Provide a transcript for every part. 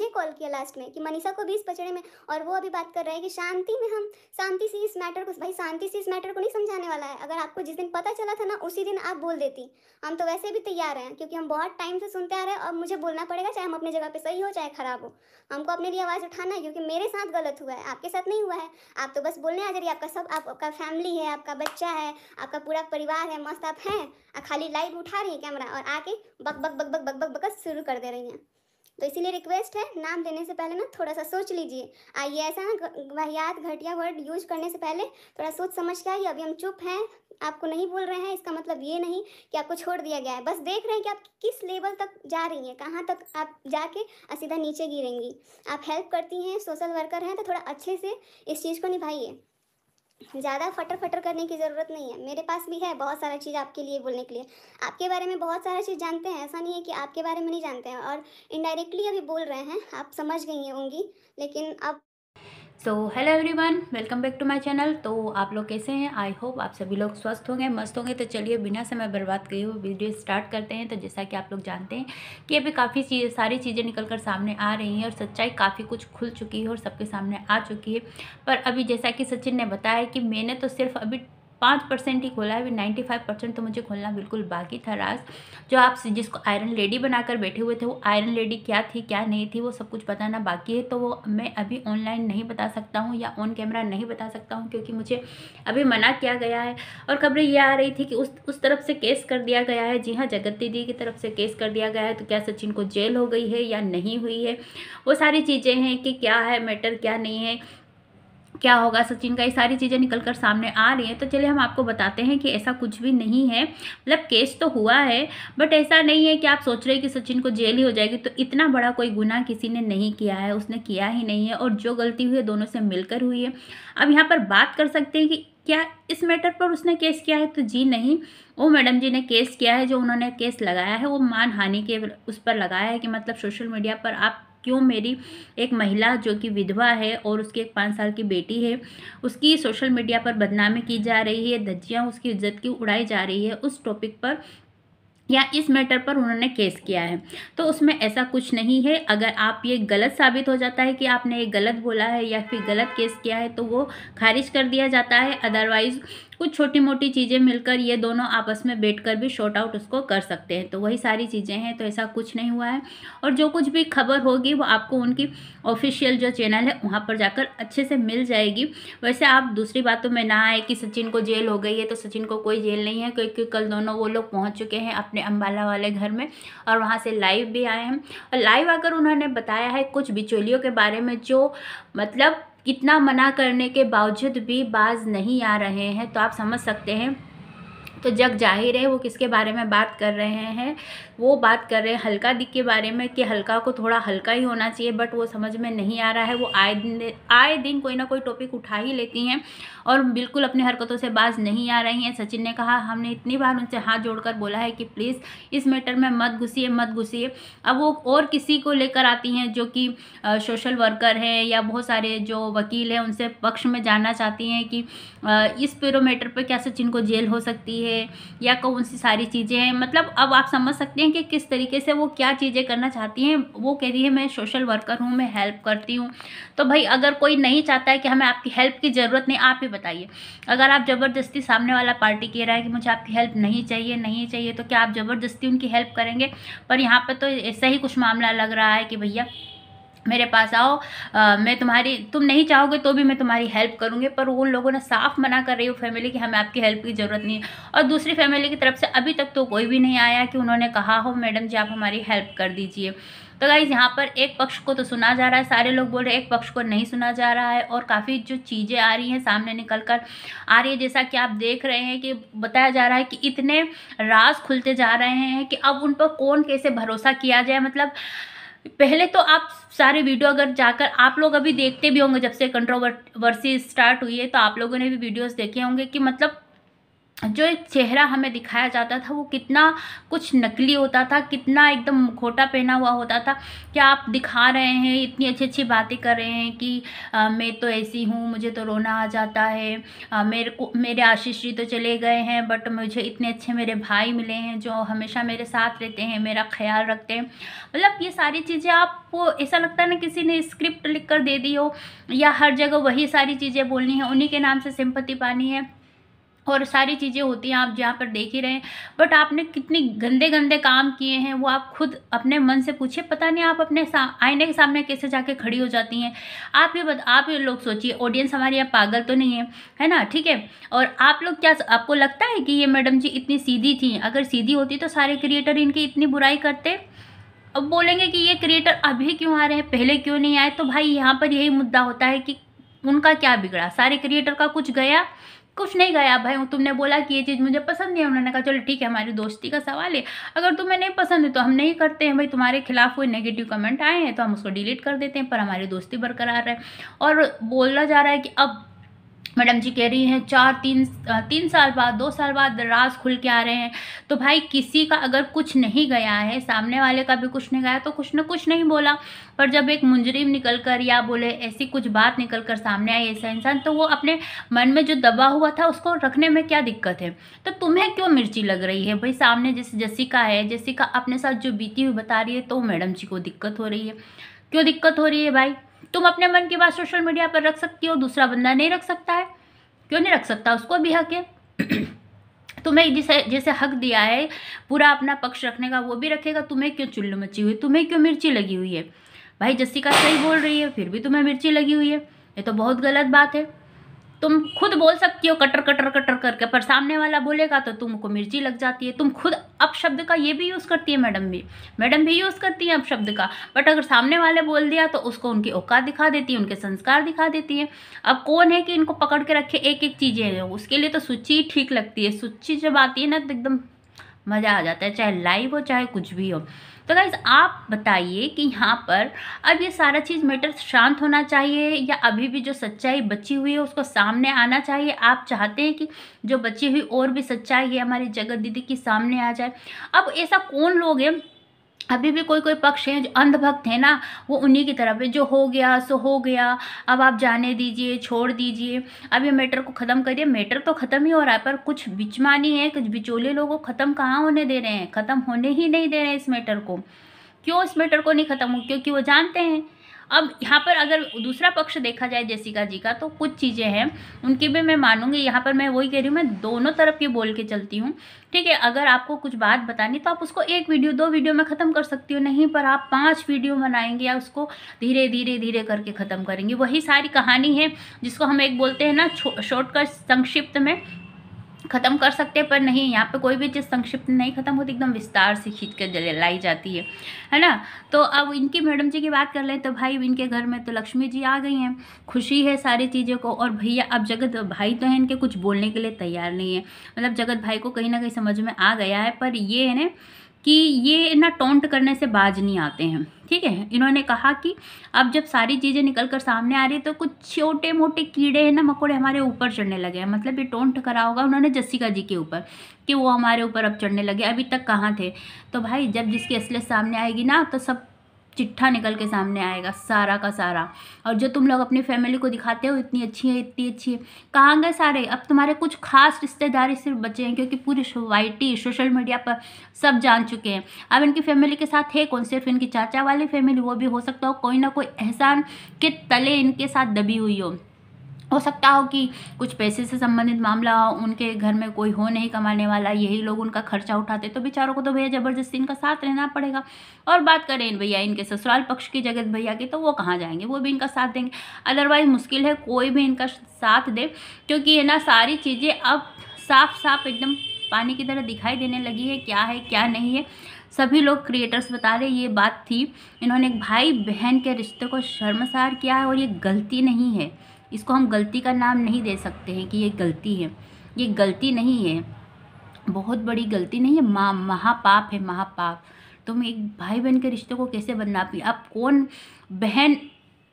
मुझे कॉल किया लास्ट में कि मनीषा को भी इस पचड़े में और वो अभी बात कर रहे हैं कि शांति में हम शांति से इस मैटर को भाई शांति से इस मैटर को नहीं समझाने वाला है अगर आपको जिस दिन पता चला था ना उसी दिन आप बोल देती हम तो वैसे भी तैयार हैं क्योंकि हम बहुत टाइम से सुनते आ रहे हैं और मुझे बोलना पड़ेगा चाहे हम अपनी जगह पर सही हो चाहे खराब हो हमको अपने लिए आवाज़ उठाना है क्योंकि मेरे साथ गलत हुआ है आपके साथ नहीं हुआ है आप तो बस बोलने आ जा रही आपका सब आपका फैमिली है आपका बच्चा है आपका पूरा परिवार है मस्त आप हैं खाली लाइव उठा रही है कैमरा और आके बक बक बक बक बक बक बक शुरू कर दे रही हैं तो इसीलिए रिक्वेस्ट है नाम देने से पहले ना थोड़ा सा सोच लीजिए आइए ऐसा ना वाहियात घटिया वर्ड यूज करने से पहले थोड़ा सोच समझ के आइए अभी हम चुप हैं आपको नहीं बोल रहे हैं इसका मतलब ये नहीं कि आपको छोड़ दिया गया है बस देख रहे हैं कि आप किस लेवल तक जा रही हैं कहाँ तक आप जाके सीधा नीचे गिरेंगी आप हेल्प करती हैं सोशल वर्कर हैं तो थोड़ा अच्छे से इस चीज़ को निभाइए ज़्यादा फटर फटर करने की ज़रूरत नहीं है मेरे पास भी है बहुत सारा चीज़ आपके लिए बोलने के लिए आपके बारे में बहुत सारा चीज़ जानते हैं ऐसा नहीं है कि आपके बारे में नहीं जानते हैं और इनडायरेक्टली अभी बोल रहे हैं आप समझ गई होंगी लेकिन अब so hello everyone welcome back to my channel तो आप लोग कैसे हैं आई होप आप सभी लोग स्वस्थ होंगे मस्त होंगे तो चलिए बिना समय बर्बाद किए हुए वीडियो स्टार्ट करते हैं तो जैसा कि आप लोग जानते हैं कि अभी काफ़ी चीज़ सारी चीज़ें निकल कर सामने आ रही हैं और सच्चाई काफ़ी कुछ खुल चुकी है और सबके सामने आ चुकी है पर अभी जैसा कि सचिन ने बताया कि मैंने तो सिर्फ अभी पाँच परसेंट ही खोला है अभी नाइन्टी फाइव परसेंट तो मुझे खोलना बिल्कुल बाकी था राज जो आप जिसको आयरन लेडी बनाकर बैठे हुए थे वो आयरन लेडी क्या थी क्या नहीं थी वो सब कुछ बताना बाकी है तो वो मैं अभी ऑनलाइन नहीं बता सकता हूँ या ऑन कैमरा नहीं बता सकता हूँ क्योंकि मुझे अभी मना किया गया है और खबरें ये आ रही थी कि उस उस तरफ से केस कर दिया गया है जी हाँ जगत दीदी की तरफ से केस कर दिया गया है तो क्या सचिन को जेल हो गई है या नहीं हुई है वो सारी चीज़ें हैं कि क्या है मैटर क्या नहीं है क्या होगा सचिन का ये सारी चीज़ें निकल कर सामने आ रही हैं तो चलिए हम आपको बताते हैं कि ऐसा कुछ भी नहीं है मतलब केस तो हुआ है बट ऐसा नहीं है कि आप सोच रहे कि सचिन को जेल ही हो जाएगी तो इतना बड़ा कोई गुना किसी ने नहीं किया है उसने किया ही नहीं है और जो गलती हुई है दोनों से मिलकर हुई है अब यहाँ पर बात कर सकते हैं कि क्या इस मैटर पर उसने केस किया है तो जी नहीं वो मैडम जी ने केस किया है जो उन्होंने केस लगाया है वो मानहानि के उस पर लगाया है कि मतलब सोशल मीडिया पर आप क्यों मेरी एक महिला जो कि विधवा है और उसकी एक पाँच साल की बेटी है उसकी सोशल मीडिया पर बदनामी की जा रही है धज्जियाँ उसकी इज्जत की उड़ाई जा रही है उस टॉपिक पर या इस मैटर पर उन्होंने केस किया है तो उसमें ऐसा कुछ नहीं है अगर आप ये गलत साबित हो जाता है कि आपने ये गलत बोला है या फिर गलत केस किया है तो वो खारिज कर दिया जाता है अदरवाइज़ कुछ छोटी मोटी चीज़ें मिलकर ये दोनों आपस में बैठकर भी शॉर्ट आउट उसको कर सकते हैं तो वही सारी चीज़ें हैं तो ऐसा कुछ नहीं हुआ है और जो कुछ भी खबर होगी वो आपको उनकी ऑफिशियल जो चैनल है वहाँ पर जाकर अच्छे से मिल जाएगी वैसे आप दूसरी बातों में ना आए कि सचिन को जेल हो गई है तो सचिन को कोई जेल नहीं है क्योंकि कल दोनों वो लोग पहुँच चुके हैं अपने अम्बाला वाले घर में और वहाँ से लाइव भी आए हैं और लाइव आकर उन्होंने बताया है कुछ बिचौलियों के बारे में जो मतलब कितना मना करने के बावजूद भी बाज नहीं आ रहे हैं तो आप समझ सकते हैं तो जग जाहिर है वो किसके बारे में बात कर रहे हैं वो बात कर रहे हैं हल्का दिक के बारे में कि हल्का को थोड़ा हल्का ही होना चाहिए बट वो समझ में नहीं आ रहा है वो आए दिन आए दिन कोई ना कोई टॉपिक उठा ही लेती हैं और बिल्कुल अपनी हरकतों से बाज नहीं आ रही हैं सचिन ने कहा हमने इतनी बार उनसे हाथ जोड़कर बोला है कि प्लीज़ इस मैटर में मत घुसीए मत घुसीए अब वो और किसी को लेकर आती हैं जो कि सोशल वर्कर हैं या बहुत सारे जो वकील हैं उनसे पक्ष में जानना चाहती हैं कि इस इस पेरोमीटर पर क्या सचिन को जेल हो सकती है है या कौन सी सारी चीज़ें हैं मतलब अब आप समझ सकते हैं कि किस तरीके से वो क्या चीज़ें करना चाहती हैं वो कह रही है मैं सोशल वर्कर हूँ मैं हेल्प करती हूँ तो भाई अगर कोई नहीं चाहता है कि हमें आपकी हेल्प की ज़रूरत नहीं आप ही बताइए अगर आप ज़बरदस्ती सामने वाला पार्टी कह रहा है कि मुझे आपकी हेल्प नहीं चाहिए नहीं चाहिए तो क्या आप ज़बरदस्ती उनकी हेल्प करेंगे पर यहाँ पर तो ऐसा ही कुछ मामला लग रहा है कि भैया मेरे पास आओ आ, मैं तुम्हारी तुम नहीं चाहोगे तो भी मैं तुम्हारी हेल्प करूँगी पर उन लोगों ने साफ मना कर रही हो फैमिली कि हमें आपकी हेल्प की ज़रूरत नहीं है और दूसरी फैमिली की तरफ से अभी तक तो कोई भी नहीं आया कि उन्होंने कहा हो मैडम जी आप हमारी हेल्प कर दीजिए तो गाइज़ यहाँ पर एक पक्ष को तो सुना जा रहा है सारे लोग बोल रहे हैं एक पक्ष को नहीं सुना जा रहा है और काफ़ी जो चीज़ें आ रही हैं सामने निकल कर आ रही है जैसा कि आप देख रहे हैं कि बताया जा रहा है कि इतने राज खुलते जा रहे हैं कि अब उन पर कौन कैसे भरोसा किया जाए मतलब पहले तो आप सारे वीडियो अगर जाकर आप लोग अभी देखते भी होंगे जब से कंट्रोवर्सी स्टार्ट हुई है तो आप लोगों ने भी वीडियोस देखे होंगे कि मतलब जो एक चेहरा हमें दिखाया जाता था वो कितना कुछ नकली होता था कितना एकदम मुखोटा पहना हुआ होता था क्या आप दिखा रहे हैं इतनी अच्छी अच्छी बातें कर रहे हैं कि आ, मैं तो ऐसी हूँ मुझे तो रोना आ जाता है आ, मेरे को मेरे आशीष जी तो चले गए हैं बट मुझे इतने अच्छे मेरे भाई मिले हैं जो हमेशा मेरे साथ रहते हैं मेरा ख्याल रखते हैं मतलब ये सारी चीज़ें आपको ऐसा लगता है ना किसी ने स्क्रिप्ट लिख कर दे दी हो या हर जगह वही सारी चीज़ें बोलनी है उन्हीं के नाम से सिम्पति पानी है और सारी चीज़ें होती हैं आप जहाँ पर देख ही रहे हैं बट आपने कितने गंदे गंदे काम किए हैं वो आप खुद अपने मन से पूछिए पता नहीं आप अपने आईने के सामने कैसे जाके खड़ी हो जाती हैं आप ये बता आप ये लोग सोचिए ऑडियंस हमारे यहाँ पागल तो नहीं है है ना ठीक है और आप लोग क्या आपको लगता है कि ये मैडम जी इतनी सीधी थी अगर सीधी होती तो सारे क्रिएटर इनकी इतनी बुराई करते अब बोलेंगे कि ये क्रिएटर अभी क्यों आ रहे हैं पहले क्यों नहीं आए तो भाई यहाँ पर यही मुद्दा होता है कि उनका क्या बिगड़ा सारे क्रिएटर का कुछ गया कुछ नहीं गया भाई तुमने बोला कि ये चीज़ मुझे पसंद नहीं है उन्होंने कहा चलो ठीक है हमारी दोस्ती का सवाल है अगर तुम्हें नहीं पसंद है तो हम नहीं करते हैं भाई तुम्हारे खिलाफ कोई नेगेटिव कमेंट आए हैं तो हम उसको डिलीट कर देते हैं पर हमारी दोस्ती बरकरार है और बोला जा रहा है कि अब मैडम जी कह रही हैं चार तीन तीन साल बाद दो साल बाद राज खुल के आ रहे हैं तो भाई किसी का अगर कुछ नहीं गया है सामने वाले का भी कुछ नहीं गया तो कुछ ना कुछ नहीं बोला पर जब एक मुंजरिम निकल कर या बोले ऐसी कुछ बात निकल कर सामने आई ऐसा इंसान तो वो अपने मन में जो दबा हुआ था उसको रखने में क्या दिक्कत है तो तुम्हें क्यों मिर्ची लग रही है भाई सामने जैसे जसिका है जसिका अपने साथ जो बीती हुई बता रही है तो मैडम जी को दिक्कत हो रही है क्यों दिक्कत हो रही है भाई तुम अपने मन की बात सोशल मीडिया पर रख सकती हो दूसरा बंदा नहीं रख सकता है क्यों नहीं रख सकता उसको भी हक है तुम्हें जिसे जैसे हक दिया है पूरा अपना पक्ष रखने का वो भी रखेगा तुम्हें क्यों चुल्लू मची हुई तुम्हें क्यों मिर्ची लगी हुई है भाई जस्सी का सही बोल रही है फिर भी तुम्हें मिर्ची लगी हुई है ये तो बहुत गलत बात है तुम खुद बोल सकती हो कटर कटर कटर करके पर सामने वाला बोलेगा तो तुमको मिर्ची लग जाती है तुम खुद अपशब्द का ये भी यूज़ करती है मैडम भी मैडम भी यूज़ करती है अपशब्द का बट अगर सामने वाले बोल दिया तो उसको उनकी औकात दिखा देती है उनके संस्कार दिखा देती है अब कौन है कि इनको पकड़ के रखे एक एक चीज़ें उसके लिए तो सूची ठीक लगती है सूची जब आती है ना तो एकदम मज़ा आ जाता है चाहे लाइव हो चाहे कुछ भी हो तो गाइज आप बताइए कि यहाँ पर अब ये सारा चीज़ मैटर शांत होना चाहिए या अभी भी जो सच्चाई बची हुई है उसको सामने आना चाहिए आप चाहते हैं कि जो बची हुई और भी सच्चाई है हमारी जगत दीदी की सामने आ जाए अब ऐसा कौन लोग हैं अभी भी कोई कोई पक्ष हैं जो अंधभक्त हैं ना वो उन्हीं की तरफ है जो हो गया सो हो गया अब आप जाने दीजिए छोड़ दीजिए अब ये मैटर को ख़त्म करिए मैटर तो ख़त्म ही हो रहा है पर कुछ बिचमानी है कुछ बिचोले लोगों को ख़त्म कहाँ होने दे रहे हैं ख़त्म होने ही नहीं दे रहे हैं इस मैटर को क्यों इस मैटर को नहीं ख़त्म हो क्योंकि वो जानते हैं अब यहाँ पर अगर दूसरा पक्ष देखा जाए जेसिका जी का तो कुछ चीज़ें हैं उनकी भी मैं मानूंगी यहाँ पर मैं वही कह रही हूँ मैं दोनों तरफ की बोल के चलती हूँ ठीक है अगर आपको कुछ बात बतानी तो आप उसको एक वीडियो दो वीडियो में ख़त्म कर सकती हो नहीं पर आप पाँच वीडियो बनाएंगे या उसको धीरे धीरे धीरे करके ख़त्म करेंगे वही सारी कहानी है जिसको हम एक बोलते हैं ना शॉर्टकट संक्षिप्त में ख़त्म कर सकते हैं पर नहीं यहाँ पे कोई भी चीज़ संक्षिप्त नहीं खत्म होती एकदम विस्तार से खींच कर लाई जाती है है ना तो अब इनकी मैडम जी की बात कर लें तो भाई इनके घर में तो लक्ष्मी जी आ गई हैं खुशी है सारी चीज़ों को और भैया अब जगत भाई तो हैं इनके कुछ बोलने के लिए तैयार नहीं है मतलब जगत भाई को कहीं ना कहीं समझ में आ गया है पर ये है ना कि ये ना टोंट करने से बाज नहीं आते हैं ठीक है इन्होंने कहा कि अब जब सारी चीज़ें निकल कर सामने आ रही है तो कुछ छोटे मोटे कीड़े हैं ना मकोड़े हमारे ऊपर चढ़ने लगे हैं मतलब ये टोंट करा होगा उन्होंने जस्सिका जी के ऊपर कि वो हमारे ऊपर अब चढ़ने लगे अभी तक कहाँ थे तो भाई जब जिसकी असलियत सामने आएगी ना तो सब चिट्ठा निकल के सामने आएगा सारा का सारा और जो तुम लोग अपनी फैमिली को दिखाते हो इतनी अच्छी है इतनी अच्छी है कहाँ गए सारे अब तुम्हारे कुछ खास रिश्तेदार सिर्फ बचे हैं क्योंकि पूरी सोसाइटी सोशल मीडिया पर सब जान चुके हैं अब इनकी फैमिली के साथ है कौन सिर्फ इनकी चाचा वाली फैमिली वो भी हो सकता हो कोई ना कोई एहसान के तले इनके साथ दबी हुई हो हो सकता हो कि कुछ पैसे से संबंधित मामला हो उनके घर में कोई हो नहीं कमाने वाला यही लोग उनका खर्चा उठाते तो बेचारों को तो भैया ज़बरदस्ती इनका साथ रहना पड़ेगा और बात करें इन भैया इनके ससुराल पक्ष की जगत भैया की तो वो कहाँ जाएंगे वो भी इनका साथ देंगे अदरवाइज़ मुश्किल है कोई भी इनका साथ दे क्योंकि ये ना सारी चीज़ें अब साफ साफ एकदम पानी की तरह दिखाई देने लगी है क्या है क्या नहीं है सभी लोग क्रिएटर्स बता रहे ये बात थी इन्होंने एक भाई बहन के रिश्ते को शर्मसार किया है और ये गलती नहीं है इसको हम गलती का नाम नहीं दे सकते हैं कि ये गलती है ये गलती नहीं है बहुत बड़ी गलती नहीं है माँ महापाप है महापाप तुम एक भाई बहन के रिश्ते को कैसे पी आप कौन बहन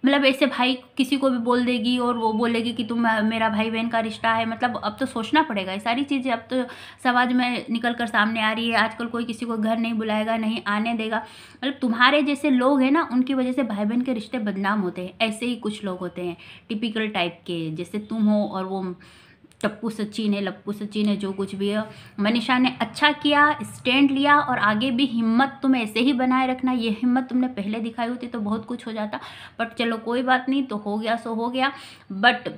मतलब ऐसे भाई किसी को भी बोल देगी और वो बोलेगी कि तुम मेरा भाई बहन का रिश्ता है मतलब अब तो सोचना पड़ेगा ये सारी चीज़ें अब तो समाज में निकल कर सामने आ रही है आजकल कोई किसी को घर नहीं बुलाएगा नहीं आने देगा मतलब तुम्हारे जैसे लोग हैं ना उनकी वजह से भाई बहन के रिश्ते बदनाम होते हैं ऐसे ही कुछ लोग होते हैं टिपिकल टाइप के जैसे तुम हो और वो टप्पू सचिन है लप्पू सचिन है जो कुछ भी है मनीषा ने अच्छा किया स्टैंड लिया और आगे भी हिम्मत तुम्हें ऐसे ही बनाए रखना ये हिम्मत तुमने पहले दिखाई होती तो बहुत कुछ हो जाता बट चलो कोई बात नहीं तो हो गया सो हो गया बट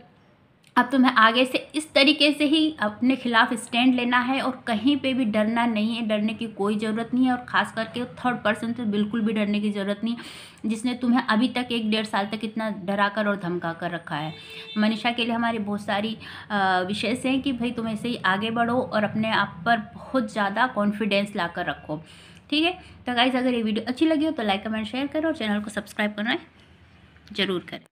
अब तुम्हें तो आगे से इस तरीके से ही अपने खिलाफ स्टैंड लेना है और कहीं पे भी डरना नहीं है डरने की कोई ज़रूरत नहीं है और ख़ास करके थर्ड पर्सन से बिल्कुल भी डरने की ज़रूरत नहीं जिसने तुम्हें अभी तक एक डेढ़ साल तक इतना डरा कर और धमका कर रखा है मनीषा के लिए हमारी बहुत सारी विशेष हैं कि भाई तुम ऐसे ही आगे बढ़ो और अपने आप पर बहुत ज़्यादा कॉन्फिडेंस ला कर रखो ठीक है तो गाइज़ अगर ये वीडियो अच्छी लगी हो तो लाइक कमेंट शेयर करो और चैनल को सब्सक्राइब करना ज़रूर करें